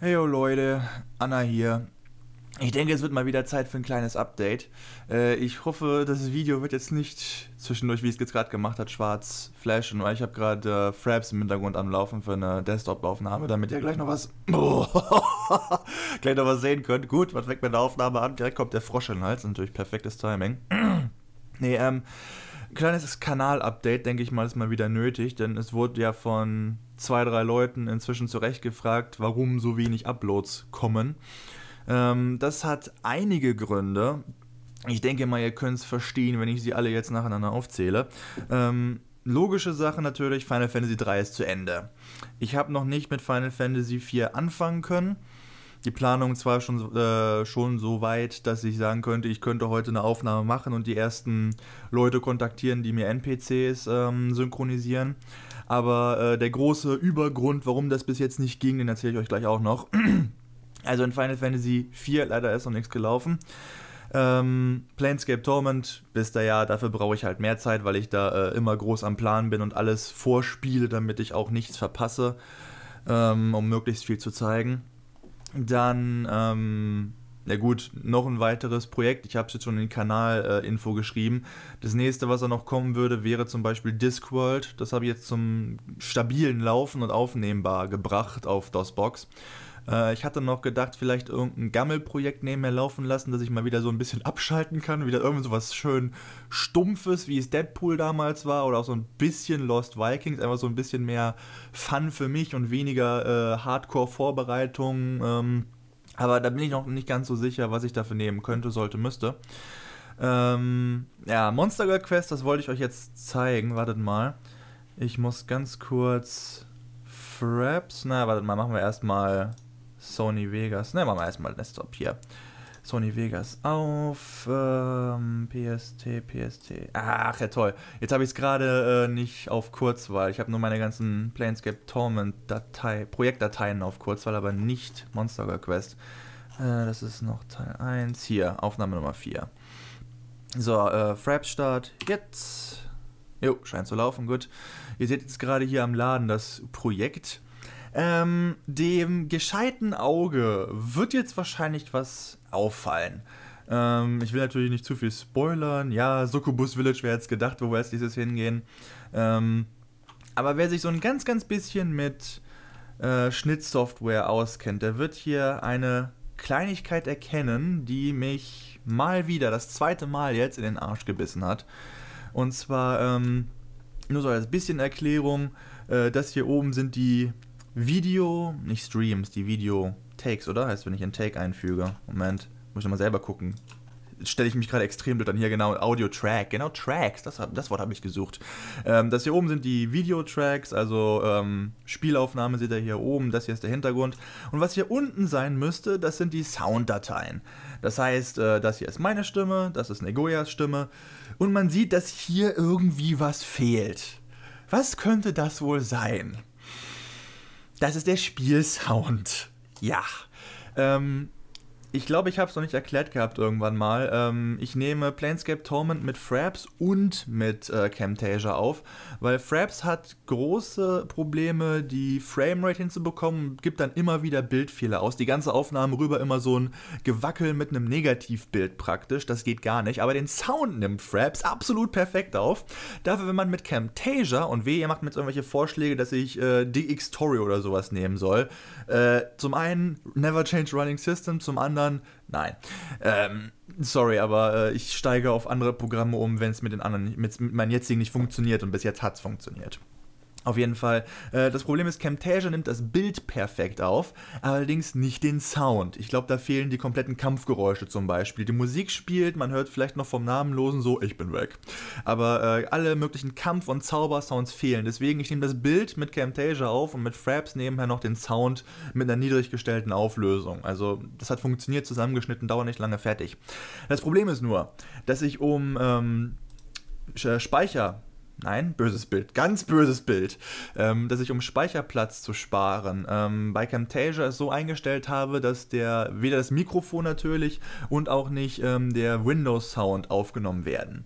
Hey Leute, Anna hier. Ich denke, es wird mal wieder Zeit für ein kleines Update. Äh, ich hoffe, das Video wird jetzt nicht zwischendurch, wie es jetzt gerade gemacht hat, schwarz flashen, weil ich habe gerade äh, Fraps im Hintergrund am Laufen für eine Desktop-Aufnahme, damit ihr gleich noch was gleich noch was sehen könnt. Gut, was fängt mit der Aufnahme an? Direkt kommt der Frosch in den Hals, natürlich perfektes Timing. nee, ähm, kleines Kanal-Update, denke ich mal, ist mal wieder nötig, denn es wurde ja von zwei, drei Leuten inzwischen zurecht gefragt, warum so wenig Uploads kommen. Ähm, das hat einige Gründe. Ich denke mal, ihr könnt es verstehen, wenn ich sie alle jetzt nacheinander aufzähle. Ähm, logische Sache natürlich, Final Fantasy 3 ist zu Ende. Ich habe noch nicht mit Final Fantasy 4 anfangen können die Planung zwar schon, äh, schon so weit, dass ich sagen könnte, ich könnte heute eine Aufnahme machen und die ersten Leute kontaktieren, die mir NPCs ähm, synchronisieren. Aber äh, der große Übergrund, warum das bis jetzt nicht ging, den erzähle ich euch gleich auch noch. Also in Final Fantasy IV leider ist noch nichts gelaufen. Ähm, Planescape Torment, bis da ja, dafür brauche ich halt mehr Zeit, weil ich da äh, immer groß am Plan bin und alles vorspiele, damit ich auch nichts verpasse, ähm, um möglichst viel zu zeigen. Dann, ähm, ja gut, noch ein weiteres Projekt. Ich habe es jetzt schon in den Kanal-Info äh, geschrieben. Das nächste, was da noch kommen würde, wäre zum Beispiel Discworld. Das habe ich jetzt zum stabilen Laufen und Aufnehmbar gebracht auf DOSBox. Äh, ich hatte noch gedacht, vielleicht irgendein Gammelprojekt neben mir laufen lassen, dass ich mal wieder so ein bisschen abschalten kann. Wieder irgend so was schön Stumpfes, wie es Deadpool damals war. Oder auch so ein bisschen Lost Vikings. Einfach so ein bisschen mehr Fun für mich und weniger äh, Hardcore-Vorbereitung. Ähm, aber da bin ich noch nicht ganz so sicher, was ich dafür nehmen könnte, sollte, müsste. Ähm, ja, Monster Girl Quest, das wollte ich euch jetzt zeigen. Wartet mal. Ich muss ganz kurz. Fraps? Na, wartet mal, machen wir erstmal Sony Vegas. Ne, machen wir erstmal Desktop hier. Sony Vegas auf ähm, PST, PST. Ach ja toll. Jetzt habe ich es gerade äh, nicht auf Kurzwahl. Ich habe nur meine ganzen Planescape Torment Datei, Projektdateien auf Kurzwahl, aber nicht Monster Girl Quest. Äh, das ist noch Teil 1. Hier, Aufnahme Nummer 4. So, äh, Frap Start jetzt. Jo, scheint zu laufen, gut. Ihr seht jetzt gerade hier am Laden das Projekt ähm, dem gescheiten Auge wird jetzt wahrscheinlich was auffallen. Ähm, ich will natürlich nicht zu viel spoilern. Ja, Succubus Village wäre jetzt gedacht, wo wir als nächstes hingehen. Ähm, aber wer sich so ein ganz, ganz bisschen mit äh, Schnittsoftware auskennt, der wird hier eine Kleinigkeit erkennen, die mich mal wieder, das zweite Mal jetzt in den Arsch gebissen hat. Und zwar, ähm, nur so als bisschen Erklärung, äh, das hier oben sind die Video, nicht Streams, die Video-Takes, oder? Heißt, wenn ich einen Take einfüge. Moment, muss ich nochmal selber gucken. Stelle ich mich gerade extrem blöd an. Hier genau, Audio-Track. Genau, Tracks, das, das Wort habe ich gesucht. Ähm, das hier oben sind die Video-Tracks, also ähm, Spielaufnahme seht ihr hier oben. Das hier ist der Hintergrund. Und was hier unten sein müsste, das sind die Sounddateien. Das heißt, äh, das hier ist meine Stimme, das ist Negoyas Stimme. Und man sieht, dass hier irgendwie was fehlt. Was könnte das wohl sein? Das ist der Spielsound. Ja. Ähm, ich glaube, ich habe es noch nicht erklärt gehabt irgendwann mal. Ähm, ich nehme Planescape Torment mit Fraps und mit äh, Camtasia auf, weil Fraps hat große Probleme, die Framerate hinzubekommen, gibt dann immer wieder Bildfehler aus. Die ganze Aufnahme rüber immer so ein Gewackel mit einem Negativbild praktisch. Das geht gar nicht. Aber den Sound nimmt Fraps absolut perfekt auf. Dafür, wenn man mit Camtasia und weh, ihr macht mir jetzt irgendwelche Vorschläge, dass ich äh, DX Story oder sowas nehmen soll. Äh, zum einen Never Change Running System, zum anderen anderen. Nein. Ähm, sorry, aber äh, ich steige auf andere Programme um, wenn es mit den anderen, mit, mit meinen jetzigen nicht funktioniert und bis jetzt hat es funktioniert. Auf jeden Fall. Äh, das Problem ist, Camtasia nimmt das Bild perfekt auf, allerdings nicht den Sound. Ich glaube, da fehlen die kompletten Kampfgeräusche zum Beispiel. Die Musik spielt, man hört vielleicht noch vom Namenlosen so, ich bin weg. Aber äh, alle möglichen Kampf- und Zaubersounds fehlen. Deswegen, ich nehme das Bild mit Camtasia auf und mit Fraps nebenher noch den Sound mit einer niedrig gestellten Auflösung. Also, das hat funktioniert, zusammengeschnitten, dauert nicht lange fertig. Das Problem ist nur, dass ich um ähm, Speicher Nein, böses Bild, ganz böses Bild, ähm, dass ich um Speicherplatz zu sparen ähm, bei Camtasia so eingestellt habe, dass der weder das Mikrofon natürlich und auch nicht ähm, der Windows Sound aufgenommen werden.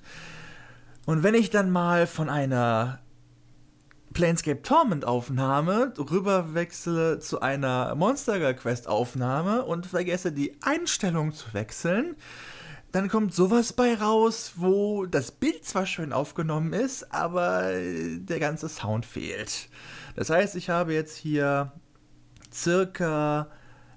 Und wenn ich dann mal von einer Planescape Torment Aufnahme rüberwechsle zu einer Monster Quest Aufnahme und vergesse die Einstellung zu wechseln, dann kommt sowas bei raus, wo das Bild zwar schön aufgenommen ist, aber äh, der ganze Sound fehlt. Das heißt, ich habe jetzt hier circa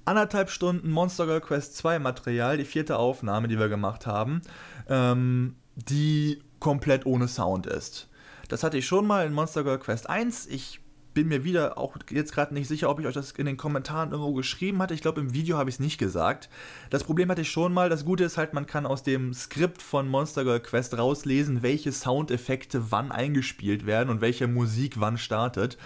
anderthalb Stunden Monster Girl Quest 2 Material, die vierte Aufnahme, die wir gemacht haben, ähm, die komplett ohne Sound ist. Das hatte ich schon mal in Monster Girl Quest 1. Ich bin mir wieder auch jetzt gerade nicht sicher, ob ich euch das in den Kommentaren irgendwo geschrieben hatte. Ich glaube, im Video habe ich es nicht gesagt. Das Problem hatte ich schon mal. Das Gute ist halt, man kann aus dem Skript von Monster Girl Quest rauslesen, welche Soundeffekte wann eingespielt werden und welche Musik wann startet.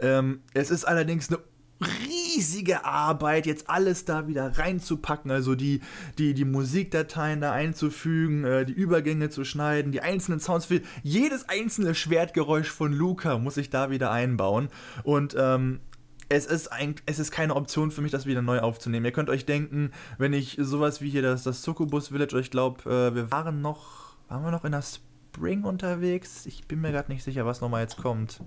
Ähm, es ist allerdings eine riesige Arbeit, jetzt alles da wieder reinzupacken, also die, die, die Musikdateien da einzufügen, äh, die Übergänge zu schneiden, die einzelnen Sounds für jedes einzelne Schwertgeräusch von Luca muss ich da wieder einbauen. Und ähm, es ist, ein, es ist keine Option für mich, das wieder neu aufzunehmen. Ihr könnt euch denken, wenn ich sowas wie hier das, das Village, ich glaube, äh, wir waren noch, waren wir noch in der Spring unterwegs? Ich bin mir gerade nicht sicher, was nochmal jetzt kommt.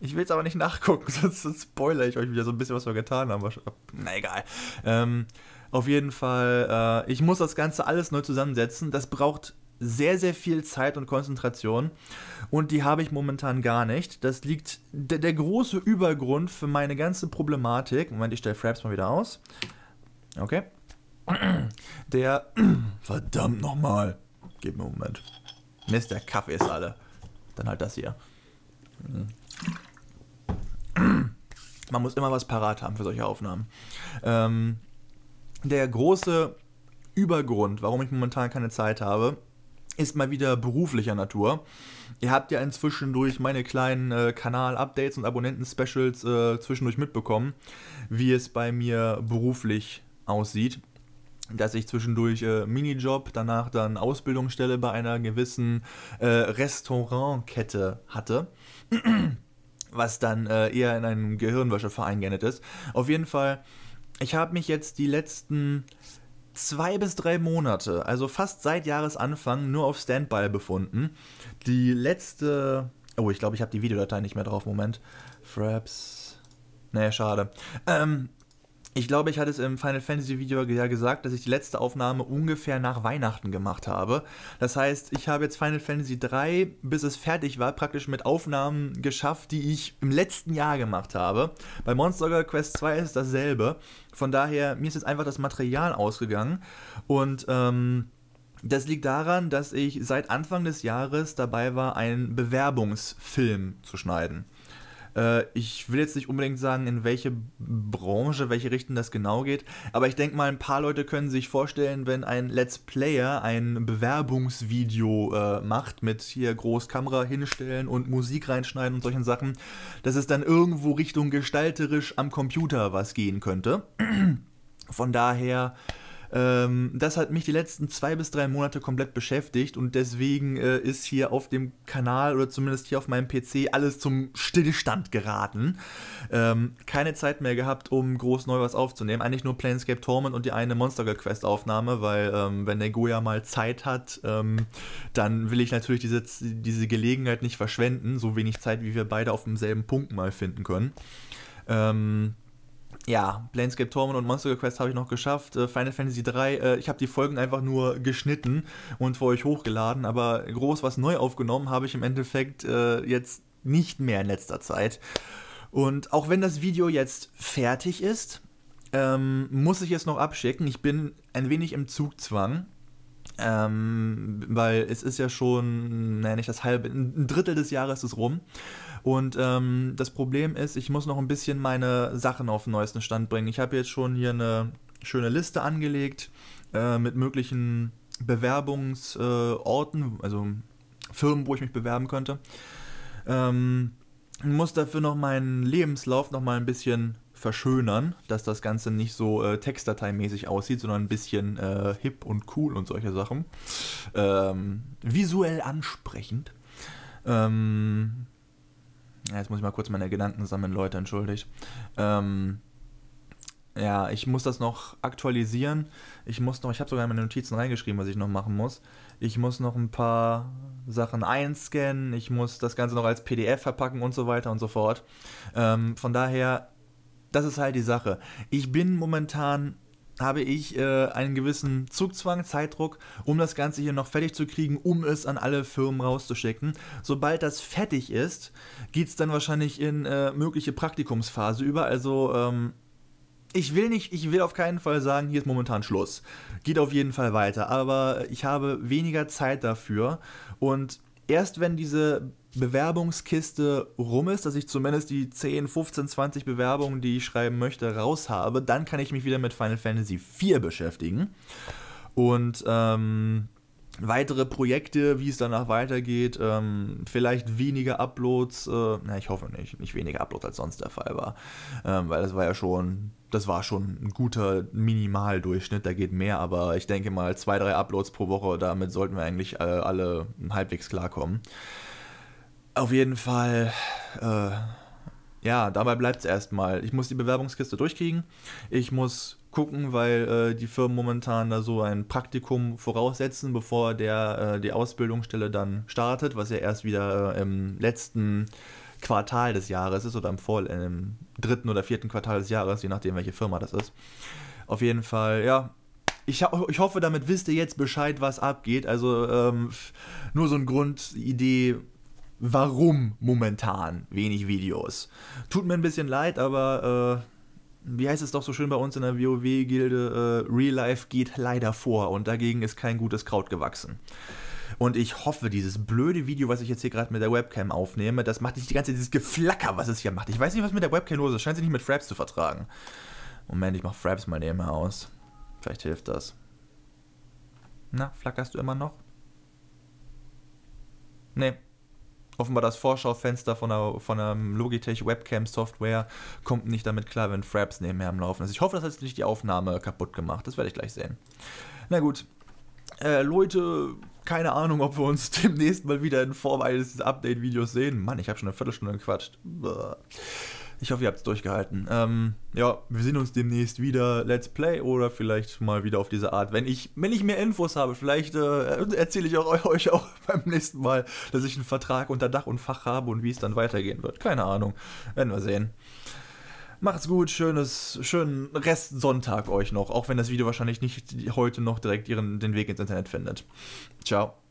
Ich will es aber nicht nachgucken, sonst, sonst spoiler ich euch wieder so ein bisschen, was wir getan haben. Na egal. Ähm, auf jeden Fall, äh, ich muss das Ganze alles neu zusammensetzen. Das braucht sehr, sehr viel Zeit und Konzentration. Und die habe ich momentan gar nicht. Das liegt der, der große Übergrund für meine ganze Problematik. Moment, ich stelle Fraps mal wieder aus. Okay. Der. Verdammt nochmal. Gib mir einen Moment. Mist, der Kaffee ist alle. Dann halt das hier. Mhm. Man muss immer was parat haben für solche Aufnahmen. Ähm, der große Übergrund, warum ich momentan keine Zeit habe, ist mal wieder beruflicher Natur. Ihr habt ja inzwischen durch meine kleinen äh, Kanal-Updates und Abonnenten-Specials äh, zwischendurch mitbekommen, wie es bei mir beruflich aussieht. Dass ich zwischendurch äh, Minijob, danach dann Ausbildungsstelle bei einer gewissen äh, Restaurantkette hatte was dann äh, eher in einem Gehirnwäscheverein geendet ist. Auf jeden Fall, ich habe mich jetzt die letzten zwei bis drei Monate, also fast seit Jahresanfang, nur auf Standby befunden. Die letzte. Oh, ich glaube, ich habe die Videodatei nicht mehr drauf. Moment. Fraps. Naja, schade. Ähm, ich glaube, ich hatte es im Final Fantasy Video ja gesagt, dass ich die letzte Aufnahme ungefähr nach Weihnachten gemacht habe. Das heißt, ich habe jetzt Final Fantasy 3, bis es fertig war, praktisch mit Aufnahmen geschafft, die ich im letzten Jahr gemacht habe. Bei Monster Girl Quest 2 ist es dasselbe. Von daher, mir ist jetzt einfach das Material ausgegangen. Und ähm, das liegt daran, dass ich seit Anfang des Jahres dabei war, einen Bewerbungsfilm zu schneiden. Äh, ich will jetzt nicht unbedingt sagen, in welche Branche, welche Richtung das genau geht, aber ich denke mal, ein paar Leute können sich vorstellen, wenn ein Let's Player ein Bewerbungsvideo äh, macht mit hier Großkamera hinstellen und Musik reinschneiden und solchen Sachen, dass es dann irgendwo Richtung gestalterisch am Computer was gehen könnte. Von daher ähm, das hat mich die letzten zwei bis drei Monate komplett beschäftigt und deswegen äh, ist hier auf dem Kanal oder zumindest hier auf meinem PC alles zum Stillstand geraten. Ähm, keine Zeit mehr gehabt, um groß neu was aufzunehmen. Eigentlich nur Planescape Torment und die eine Monster Girl Quest Aufnahme, weil ähm, wenn der Goya mal Zeit hat, ähm, dann will ich natürlich diese, diese Gelegenheit nicht verschwenden, so wenig Zeit, wie wir beide auf demselben Punkt mal finden können. Ähm, ja, Planescape Torment und Monster Quest habe ich noch geschafft. Äh, Final Fantasy 3, äh, ich habe die Folgen einfach nur geschnitten und für euch hochgeladen, aber groß was neu aufgenommen habe ich im Endeffekt äh, jetzt nicht mehr in letzter Zeit. Und auch wenn das Video jetzt fertig ist, ähm, muss ich es noch abschicken. Ich bin ein wenig im Zugzwang ähm, weil es ist ja schon, naja, nicht das halbe, ein Drittel des Jahres ist rum. Und ähm, das Problem ist, ich muss noch ein bisschen meine Sachen auf den neuesten Stand bringen. Ich habe jetzt schon hier eine schöne Liste angelegt äh, mit möglichen Bewerbungsorten, äh, also Firmen, wo ich mich bewerben könnte. Ähm, muss dafür noch meinen Lebenslauf noch mal ein bisschen verschönern, dass das Ganze nicht so äh, textdateimäßig aussieht, sondern ein bisschen äh, hip und cool und solche Sachen. Ähm, visuell ansprechend. Ähm, jetzt muss ich mal kurz meine Gedanken sammeln, Leute, entschuldigt. Ähm, ja, ich muss das noch aktualisieren. Ich muss noch, ich habe sogar in meine Notizen reingeschrieben, was ich noch machen muss. Ich muss noch ein paar Sachen einscannen. Ich muss das Ganze noch als PDF verpacken und so weiter und so fort. Ähm, von daher das ist halt die Sache. Ich bin momentan habe ich äh, einen gewissen Zugzwang, Zeitdruck, um das Ganze hier noch fertig zu kriegen, um es an alle Firmen rauszuschicken. Sobald das fertig ist, geht es dann wahrscheinlich in äh, mögliche Praktikumsphase über. Also ähm, ich will nicht, ich will auf keinen Fall sagen, hier ist momentan Schluss. Geht auf jeden Fall weiter, aber ich habe weniger Zeit dafür und erst wenn diese Bewerbungskiste rum ist, dass ich zumindest die 10, 15, 20 Bewerbungen, die ich schreiben möchte, raus habe, dann kann ich mich wieder mit Final Fantasy IV beschäftigen. Und ähm, weitere Projekte, wie es danach weitergeht, ähm, vielleicht weniger Uploads, äh, na ich hoffe nicht, nicht weniger Uploads als sonst der Fall war, ähm, weil das war ja schon, das war schon ein guter Minimaldurchschnitt, da geht mehr, aber ich denke mal zwei, drei Uploads pro Woche, damit sollten wir eigentlich äh, alle halbwegs klarkommen. Auf jeden Fall, äh, ja, dabei bleibt es erstmal. Ich muss die Bewerbungskiste durchkriegen, ich muss gucken, weil äh, die Firmen momentan da so ein Praktikum voraussetzen, bevor der, äh, die Ausbildungsstelle dann startet, was ja erst wieder äh, im letzten Quartal des Jahres ist oder im, Vor äh, im dritten oder vierten Quartal des Jahres, je nachdem, welche Firma das ist. Auf jeden Fall, ja, ich, ich, hoffe, damit wisst ihr jetzt Bescheid, was abgeht. Also ähm, nur so eine Grundidee, warum momentan wenig Videos. Tut mir ein bisschen leid, aber äh, wie heißt es doch so schön bei uns in der WoW-Gilde, äh, Real Life geht leider vor und dagegen ist kein gutes Kraut gewachsen. Und ich hoffe, dieses blöde Video, was ich jetzt hier gerade mit der Webcam aufnehme, das macht nicht die ganze Zeit dieses Geflacker, was es hier macht. Ich weiß nicht, was mit der Webcam los ist. Scheint sich nicht mit Fraps zu vertragen. Moment, ich mach Fraps mal nebenher aus. Vielleicht hilft das. Na, flackerst du immer noch? Nee, offenbar das Vorschaufenster von einer, von einer Logitech Webcam Software kommt nicht damit klar, wenn Fraps nebenher am Laufen ist. Ich hoffe, das hat jetzt nicht die Aufnahme kaputt gemacht. Das werde ich gleich sehen. Na gut. Äh, Leute, keine Ahnung, ob wir uns demnächst mal wieder in Form eines Update-Videos sehen. Mann, ich habe schon eine Viertelstunde gequatscht. Bäh. Ich hoffe, ihr habt es durchgehalten. Ähm, ja, wir sehen uns demnächst wieder. Let's Play oder vielleicht mal wieder auf diese Art. Wenn ich, wenn ich mehr Infos habe, vielleicht äh, erzähle ich auch, euch auch beim nächsten Mal, dass ich einen Vertrag unter Dach und Fach habe und wie es dann weitergehen wird. Keine Ahnung. Werden wir sehen. Macht's gut, schönes, schönen Rest Sonntag euch noch, auch wenn das Video wahrscheinlich nicht heute noch direkt ihren, den Weg ins Internet findet. Ciao.